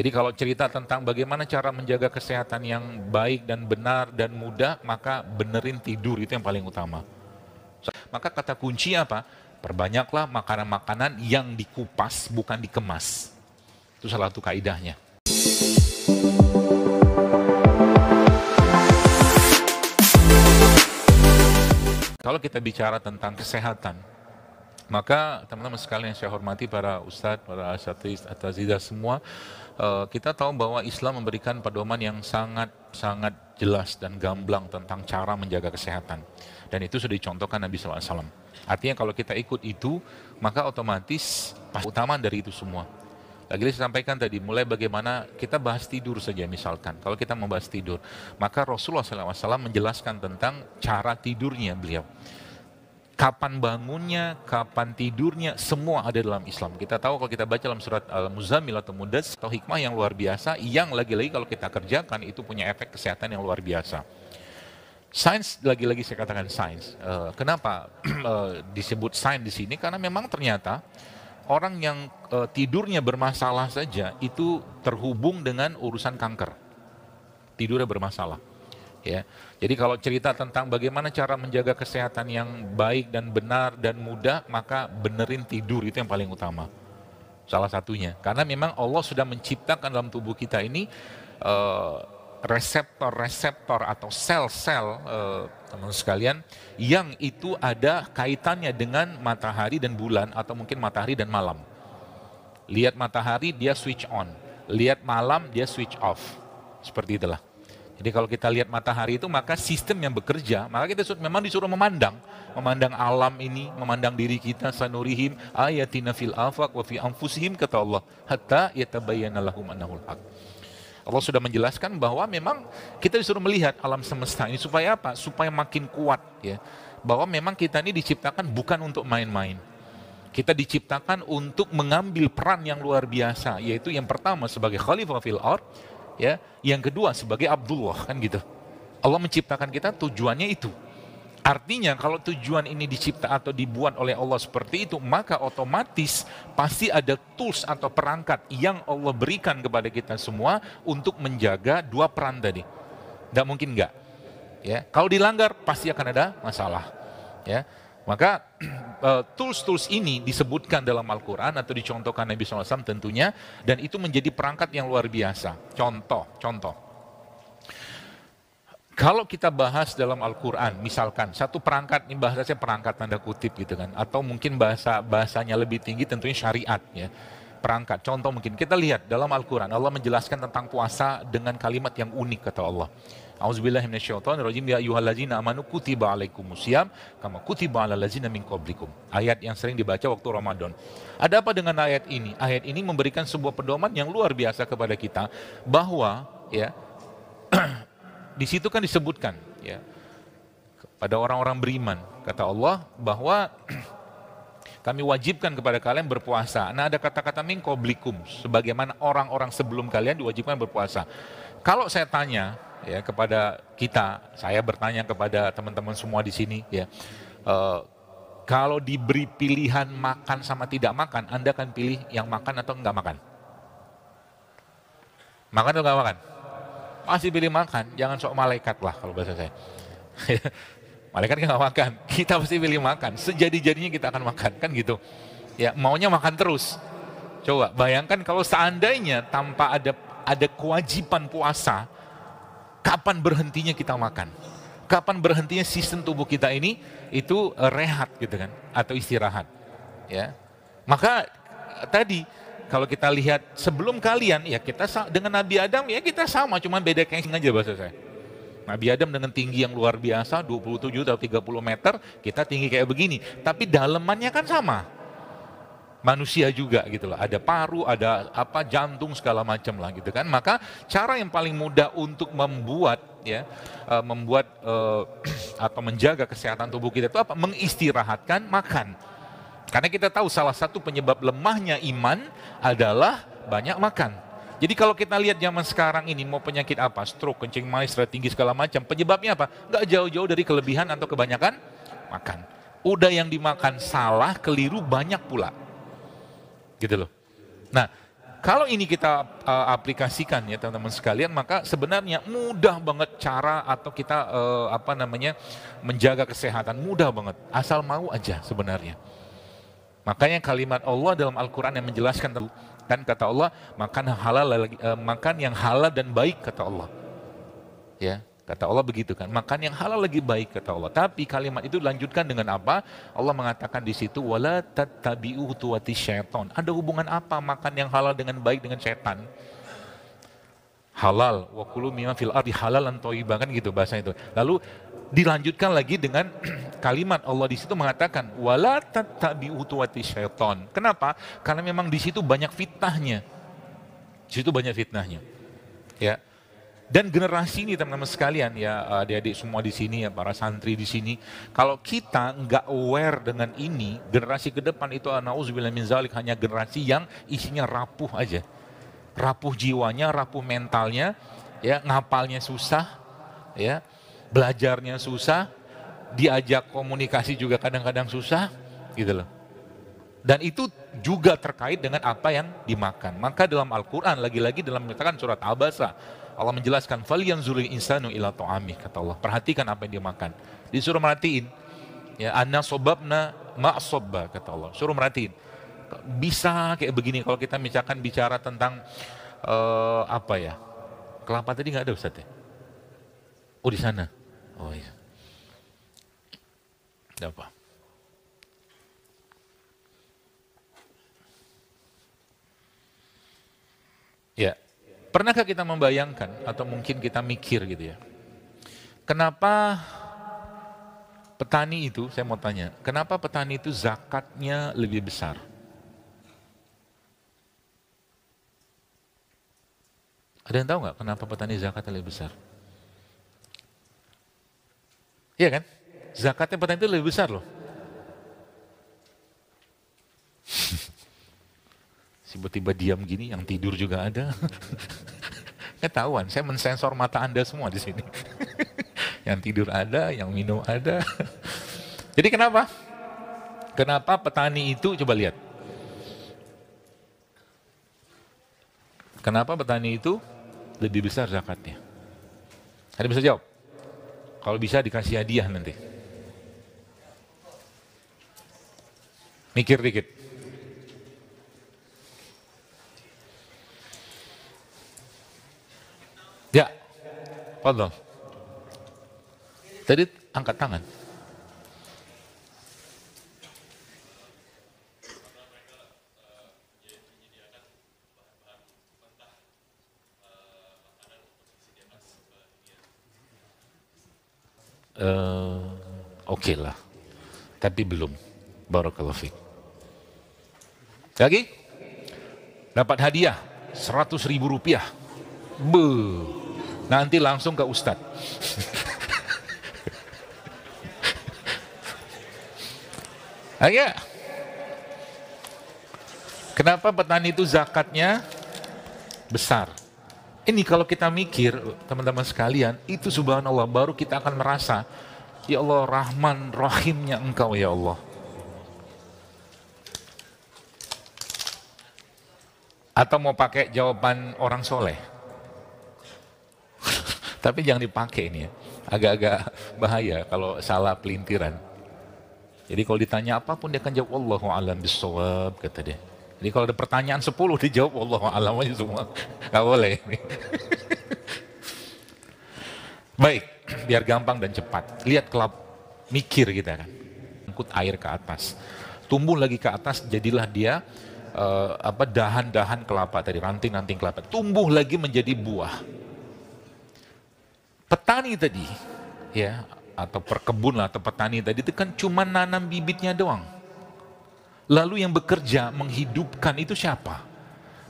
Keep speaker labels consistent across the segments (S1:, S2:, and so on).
S1: Jadi kalau cerita tentang bagaimana cara menjaga kesehatan yang baik dan benar dan mudah, maka benerin tidur itu yang paling utama. Maka kata kunci apa? Perbanyaklah makanan-makanan yang dikupas bukan dikemas. Itu salah satu kaidahnya. Kalau kita bicara tentang kesehatan, maka teman-teman sekalian yang saya hormati para ustadz, para asatiz, atazidah semua, eh, kita tahu bahwa Islam memberikan pedoman yang sangat-sangat jelas dan gamblang tentang cara menjaga kesehatan. Dan itu sudah dicontohkan Nabi SAW. Artinya kalau kita ikut itu, maka otomatis utama dari itu semua. Lagi saya sampaikan tadi, mulai bagaimana kita bahas tidur saja misalkan. Kalau kita membahas tidur, maka Rasulullah SAW menjelaskan tentang cara tidurnya beliau kapan bangunnya, kapan tidurnya, semua ada dalam Islam. Kita tahu kalau kita baca dalam surat Al-Muzammil atau Mudas, atau hikmah yang luar biasa, yang lagi-lagi kalau kita kerjakan itu punya efek kesehatan yang luar biasa. Sains lagi-lagi saya katakan sains. Eh, kenapa eh, disebut sains di sini? Karena memang ternyata orang yang eh, tidurnya bermasalah saja itu terhubung dengan urusan kanker. Tidurnya bermasalah ya. Jadi kalau cerita tentang bagaimana cara menjaga kesehatan yang baik dan benar dan mudah, maka benerin tidur itu yang paling utama. Salah satunya. Karena memang Allah sudah menciptakan dalam tubuh kita ini eh, reseptor-reseptor uh, atau sel-sel eh, teman teman sekalian yang itu ada kaitannya dengan matahari dan bulan atau mungkin matahari dan malam. Lihat matahari dia switch on, lihat malam dia switch off. Seperti itulah. Jadi kalau kita lihat matahari itu maka sistem yang bekerja, maka kita memang disuruh memandang, memandang alam ini, memandang diri kita sanurihim ayatina fil afaq wa fi anfusihim kata Allah hatta yatabayyana lahum annahul haq. Allah sudah menjelaskan bahwa memang kita disuruh melihat alam semesta ini supaya apa? Supaya makin kuat ya. Bahwa memang kita ini diciptakan bukan untuk main-main. Kita diciptakan untuk mengambil peran yang luar biasa yaitu yang pertama sebagai khalifah fil ard ya. Yang kedua sebagai Abdullah kan gitu. Allah menciptakan kita tujuannya itu. Artinya kalau tujuan ini dicipta atau dibuat oleh Allah seperti itu, maka otomatis pasti ada tools atau perangkat yang Allah berikan kepada kita semua untuk menjaga dua peran tadi. Tidak mungkin enggak. Ya, kalau dilanggar pasti akan ada masalah. Ya, maka eh, tools-tools ini disebutkan dalam Al-Quran atau dicontohkan Nabi SAW tentunya, dan itu menjadi perangkat yang luar biasa. Contoh, contoh. Kalau kita bahas dalam Al-Quran, misalkan satu perangkat, ini bahasanya perangkat tanda kutip gitu kan, atau mungkin bahasa bahasanya lebih tinggi tentunya syariat ya perangkat. Contoh mungkin kita lihat dalam Al-Quran Allah menjelaskan tentang puasa dengan kalimat yang unik kata Allah. Auzubillahi minasyaitonir rajim ya ayyuhallazina amanu kutiba kama kutiba alal ladzina Ayat yang sering dibaca waktu Ramadan. Ada apa dengan ayat ini? Ayat ini memberikan sebuah pedoman yang luar biasa kepada kita bahwa ya di situ kan disebutkan ya pada orang-orang beriman kata Allah bahwa kami wajibkan kepada kalian berpuasa. Nah ada kata-kata mingkoblikum, sebagaimana orang-orang sebelum kalian diwajibkan berpuasa. Kalau saya tanya ya kepada kita, saya bertanya kepada teman-teman semua di sini ya, uh, kalau diberi pilihan makan sama tidak makan, Anda akan pilih yang makan atau enggak makan? Makan atau enggak makan? Masih pilih makan, jangan sok malaikat lah kalau bahasa saya. Malaikat nggak makan, kita pasti pilih makan. Sejadi-jadinya kita akan makan, kan gitu. Ya, maunya makan terus. Coba bayangkan kalau seandainya tanpa ada ada kewajiban puasa, kapan berhentinya kita makan? Kapan berhentinya sistem tubuh kita ini itu rehat gitu kan atau istirahat. Ya. Maka tadi kalau kita lihat sebelum kalian ya kita dengan Nabi Adam ya kita sama cuman beda kencing aja bahasa saya Nabi Adam dengan tinggi yang luar biasa 27 atau 30 meter, kita tinggi kayak begini, tapi dalemannya kan sama manusia juga gitu loh. Ada paru, ada apa jantung segala macam lah gitu kan. Maka cara yang paling mudah untuk membuat ya e, membuat e, atau menjaga kesehatan tubuh kita itu apa? Mengistirahatkan makan. Karena kita tahu salah satu penyebab lemahnya iman adalah banyak makan. Jadi kalau kita lihat zaman sekarang ini mau penyakit apa, stroke, kencing manis, darah tinggi segala macam, penyebabnya apa? Gak jauh-jauh dari kelebihan atau kebanyakan makan. Udah yang dimakan salah, keliru banyak pula. Gitu loh. Nah, kalau ini kita uh, aplikasikan ya teman-teman sekalian, maka sebenarnya mudah banget cara atau kita uh, apa namanya menjaga kesehatan mudah banget, asal mau aja sebenarnya. Makanya kalimat Allah dalam Al-Quran yang menjelaskan makan kata Allah, makan halal lagi, eh, makan yang halal dan baik kata Allah. Ya, kata Allah begitu kan. Makan yang halal lagi baik kata Allah. Tapi kalimat itu lanjutkan dengan apa? Allah mengatakan di situ wala tatabiu tuati syaiton. Ada hubungan apa makan yang halal dengan baik dengan setan? Halal wa kulu mimma fil ardi halalan thayyiban kan gitu bahasa itu. Lalu dilanjutkan lagi dengan kalimat Allah di situ mengatakan wala tatabi utuwati syaiton. Kenapa? Karena memang di situ banyak fitnahnya. Di situ banyak fitnahnya. Ya. Dan generasi ini teman-teman sekalian ya adik-adik semua di sini ya para santri di sini. Kalau kita nggak aware dengan ini, generasi ke depan itu anaus min zalik hanya generasi yang isinya rapuh aja. Rapuh jiwanya, rapuh mentalnya, ya ngapalnya susah, ya belajarnya susah, diajak komunikasi juga kadang-kadang susah, gitu loh. Dan itu juga terkait dengan apa yang dimakan. Maka dalam Al-Quran, lagi-lagi dalam menyatakan surat al basra Allah menjelaskan, zuri insanu ila ta'amih, kata Allah. Perhatikan apa yang dia makan. Disuruh merhatiin. Ya, anna sobabna ma'sobba, kata Allah. Suruh merhatiin. Bisa kayak begini, kalau kita misalkan bicara tentang, uh, apa ya, kelapa tadi nggak ada Ustaz ya? Oh di sana. Oj. Oh, iya. apa. Ya. Pernahkah kita membayangkan atau mungkin kita mikir gitu ya. Kenapa petani itu, saya mau tanya, kenapa petani itu zakatnya lebih besar? Ada yang tahu nggak kenapa petani zakatnya lebih besar? Iya kan? Zakatnya petani itu lebih besar loh. Tiba-tiba diam gini, yang tidur juga ada. Ketahuan, saya mensensor mata Anda semua di sini. yang tidur ada, yang minum ada. Jadi kenapa? Kenapa petani itu coba lihat. Kenapa petani itu lebih besar zakatnya? Ada bisa jawab? Kalau bisa dikasih hadiah nanti. Mikir dikit. Ya, Allah. Tadi angkat tangan. uh, oke okay lah. Tapi belum. Barakallahu fiqh. Lagi? Dapat hadiah 100 ribu rupiah. Be. Nanti langsung ke Ustadz. Ayo. Kenapa petani itu zakatnya besar? Ini kalau kita mikir, teman-teman sekalian, itu subhanallah baru kita akan merasa, ya Allah rahman rahimnya engkau ya Allah. Atau mau pakai jawaban orang soleh. Tapi jangan dipakai ini ya. Agak-agak bahaya kalau salah pelintiran. Jadi kalau ditanya apapun dia akan jawab Allahu alam bisawab kata dia. Jadi kalau ada pertanyaan 10 dijawab Allah alam aja semua. Gak boleh. Baik, biar gampang dan cepat. Lihat kelab mikir kita kan. Angkut air ke atas. Tumbuh lagi ke atas jadilah dia eh, apa dahan-dahan kelapa tadi, ranting-ranting kelapa. Tumbuh lagi menjadi buah. Petani tadi ya atau perkebun lah, atau petani tadi itu kan cuma nanam bibitnya doang Lalu yang bekerja menghidupkan itu siapa?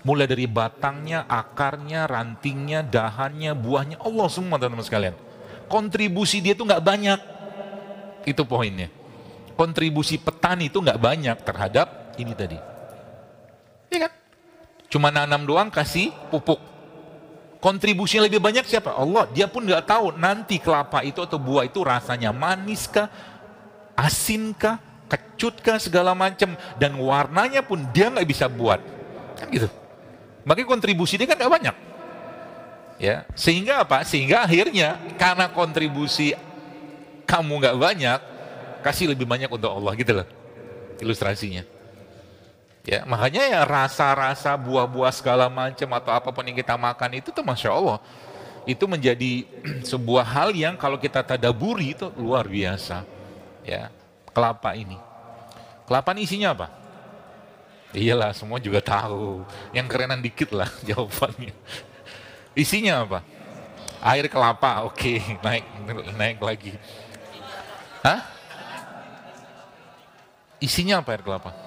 S1: Mulai dari batangnya, akarnya, rantingnya, dahannya, buahnya, Allah semua teman-teman sekalian. Kontribusi dia itu nggak banyak. Itu poinnya. Kontribusi petani itu nggak banyak terhadap ini tadi. Iya kan? Cuma nanam doang kasih pupuk. Kontribusinya lebih banyak siapa? Allah. Dia pun nggak tahu nanti kelapa itu atau buah itu rasanya manis kah? Asin kah? kecutkan segala macam dan warnanya pun dia nggak bisa buat kan gitu makanya kontribusi dia kan nggak banyak ya sehingga apa sehingga akhirnya karena kontribusi kamu nggak banyak kasih lebih banyak untuk Allah gitu loh ilustrasinya ya makanya ya rasa-rasa buah-buah segala macam atau apapun yang kita makan itu tuh masya Allah itu menjadi sebuah hal yang kalau kita tadaburi itu luar biasa ya kelapa ini. Kelapa ini isinya apa? Iyalah, semua juga tahu. Yang kerenan dikit lah jawabannya. Isinya apa? Air kelapa, oke, naik naik lagi. Hah? Isinya apa air kelapa?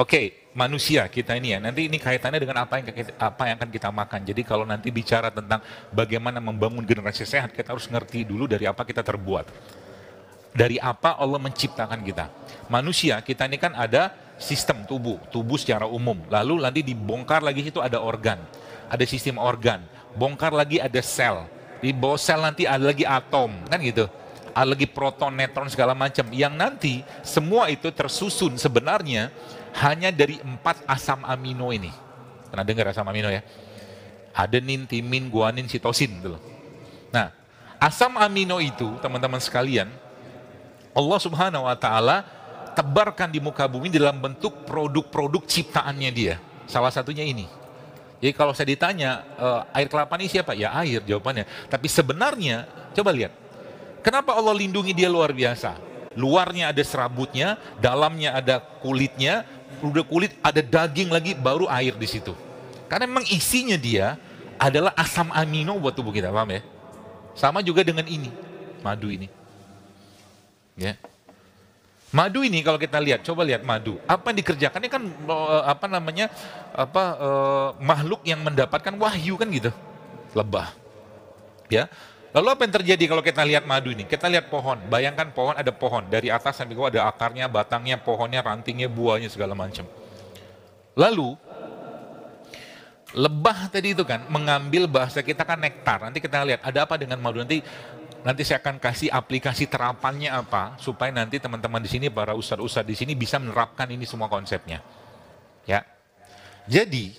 S1: Oke, okay, manusia kita ini ya. Nanti ini kaitannya dengan apa yang apa yang akan kita makan. Jadi kalau nanti bicara tentang bagaimana membangun generasi sehat, kita harus ngerti dulu dari apa kita terbuat. Dari apa Allah menciptakan kita. Manusia kita ini kan ada sistem tubuh, tubuh secara umum. Lalu nanti dibongkar lagi itu ada organ, ada sistem organ. Bongkar lagi ada sel. Di bawah sel nanti ada lagi atom, kan gitu ada lagi proton, neutron segala macam yang nanti semua itu tersusun sebenarnya hanya dari empat asam amino ini. Pernah dengar asam amino ya? Adenin, timin, guanin, sitosin. Gitu nah, asam amino itu teman-teman sekalian, Allah subhanahu wa ta'ala tebarkan di muka bumi dalam bentuk produk-produk ciptaannya dia. Salah satunya ini. Jadi kalau saya ditanya, eh, air kelapa ini siapa? Ya air jawabannya. Tapi sebenarnya, coba lihat. Kenapa Allah lindungi dia luar biasa? luarnya ada serabutnya, dalamnya ada kulitnya, udah kulit ada daging lagi baru air di situ. Karena memang isinya dia adalah asam amino buat tubuh kita, paham ya? Sama juga dengan ini, madu ini. Ya. Madu ini kalau kita lihat, coba lihat madu. Apa yang dikerjakan ini kan eh, apa namanya? apa eh, makhluk yang mendapatkan wahyu kan gitu. Lebah. Ya. Lalu apa yang terjadi kalau kita lihat madu ini? Kita lihat pohon. Bayangkan pohon ada pohon. Dari atas sampai bawah ada akarnya, batangnya, pohonnya, rantingnya, buahnya, segala macam. Lalu, lebah tadi itu kan mengambil bahasa kita kan nektar. Nanti kita lihat ada apa dengan madu. Nanti nanti saya akan kasih aplikasi terapannya apa supaya nanti teman-teman di sini para ustadz-ustadz di sini bisa menerapkan ini semua konsepnya. Ya. Jadi,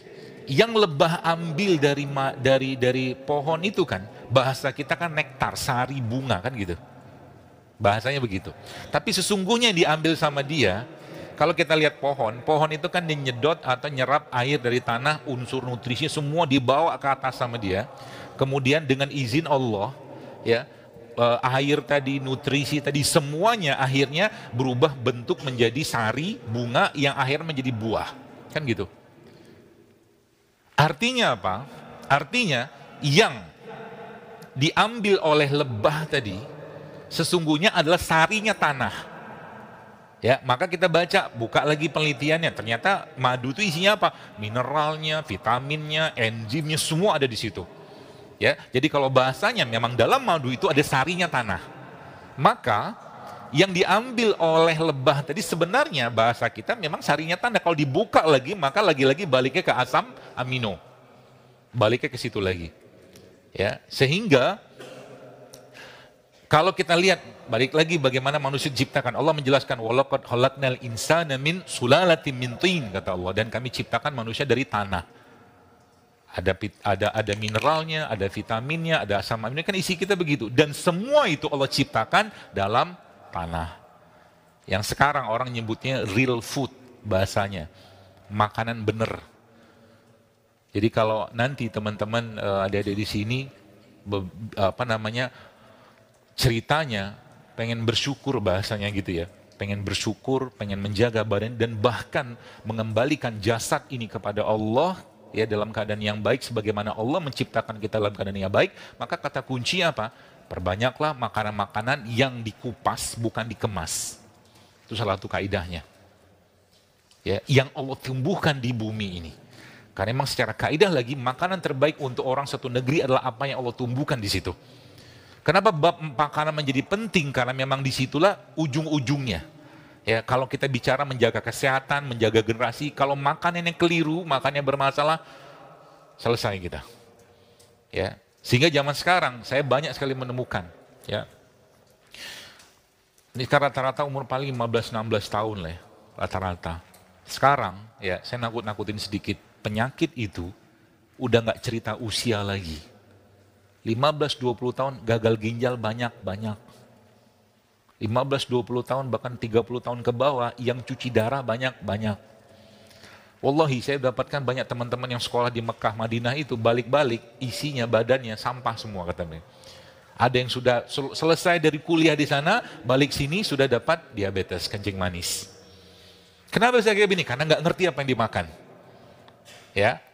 S1: yang lebah ambil dari dari dari pohon itu kan bahasa kita kan nektar, sari bunga kan gitu. Bahasanya begitu. Tapi sesungguhnya yang diambil sama dia, kalau kita lihat pohon, pohon itu kan dinyedot atau nyerap air dari tanah, unsur nutrisi semua dibawa ke atas sama dia. Kemudian dengan izin Allah, ya, eh, air tadi, nutrisi tadi semuanya akhirnya berubah bentuk menjadi sari bunga yang akhirnya menjadi buah. Kan gitu. Artinya apa? Artinya yang diambil oleh lebah tadi sesungguhnya adalah sarinya tanah. Ya, maka kita baca, buka lagi penelitiannya. Ternyata madu itu isinya apa? Mineralnya, vitaminnya, enzimnya semua ada di situ. Ya, jadi kalau bahasanya memang dalam madu itu ada sarinya tanah. Maka yang diambil oleh lebah tadi sebenarnya bahasa kita memang sarinya tanah. Kalau dibuka lagi, maka lagi-lagi baliknya ke asam amino. Baliknya ke situ lagi. Ya, sehingga kalau kita lihat balik lagi bagaimana manusia diciptakan. Allah menjelaskan walaqad khalaqnal insana min sulalatin min kata Allah dan kami ciptakan manusia dari tanah. Ada ada ada mineralnya, ada vitaminnya, ada asam amino kan isi kita begitu dan semua itu Allah ciptakan dalam tanah. Yang sekarang orang nyebutnya real food bahasanya. Makanan bener. Jadi kalau nanti teman-teman uh, eh, ada ada di sini be, apa namanya ceritanya pengen bersyukur bahasanya gitu ya. Pengen bersyukur, pengen menjaga badan dan bahkan mengembalikan jasad ini kepada Allah ya dalam keadaan yang baik sebagaimana Allah menciptakan kita dalam keadaan yang baik, maka kata kunci apa? Perbanyaklah makanan-makanan yang dikupas bukan dikemas. Itu salah satu kaidahnya. Ya, yang Allah tumbuhkan di bumi ini. Karena memang secara kaidah lagi makanan terbaik untuk orang satu negeri adalah apa yang Allah tumbuhkan di situ. Kenapa bab makanan menjadi penting? Karena memang disitulah ujung-ujungnya. Ya, kalau kita bicara menjaga kesehatan, menjaga generasi, kalau makanan yang keliru, makannya bermasalah, selesai kita. Ya, sehingga zaman sekarang saya banyak sekali menemukan. Ya, ini rata-rata umur paling 15-16 tahun lah, ya, rata-rata. Sekarang, ya, saya nakut-nakutin sedikit penyakit itu udah nggak cerita usia lagi. 15-20 tahun gagal ginjal banyak-banyak. 15-20 tahun bahkan 30 tahun ke bawah yang cuci darah banyak-banyak. Wallahi saya dapatkan banyak teman-teman yang sekolah di Mekah Madinah itu balik-balik isinya badannya sampah semua kata mereka. Ada yang sudah selesai dari kuliah di sana, balik sini sudah dapat diabetes kencing manis. Kenapa saya kayak gini? Karena nggak ngerti apa yang dimakan. Yeah.